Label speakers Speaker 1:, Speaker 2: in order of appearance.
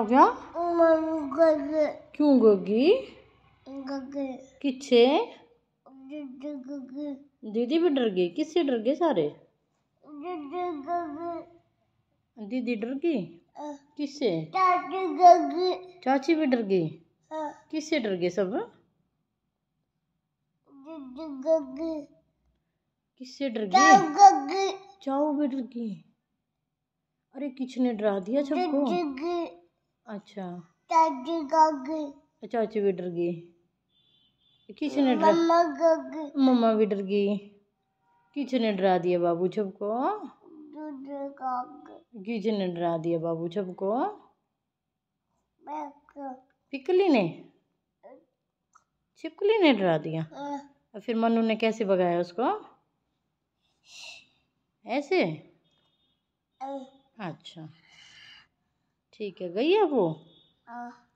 Speaker 1: हो गया क्यों गोगी किच्छे दीदी भी डर गई किससे डर गए सारे दीदी डर गई किससे चाची भी डर गई किससे डर गए सब किससे डर गए चाऊ भी डर गई अरे किचने डरा दिया सबको अच्छा चाची भी डर गई किसने डरा मम्मा भी डर गई किसने डरा दिया बाबू छब को किसने डरा दिया बाबू छब को पिकली ने छिपकली ने डरा दिया हाँ। और फिर मनु ने कैसे भगाया उसको ऐसे हाँ। अच्छा ठीक है गई है वो वो
Speaker 2: हाँ।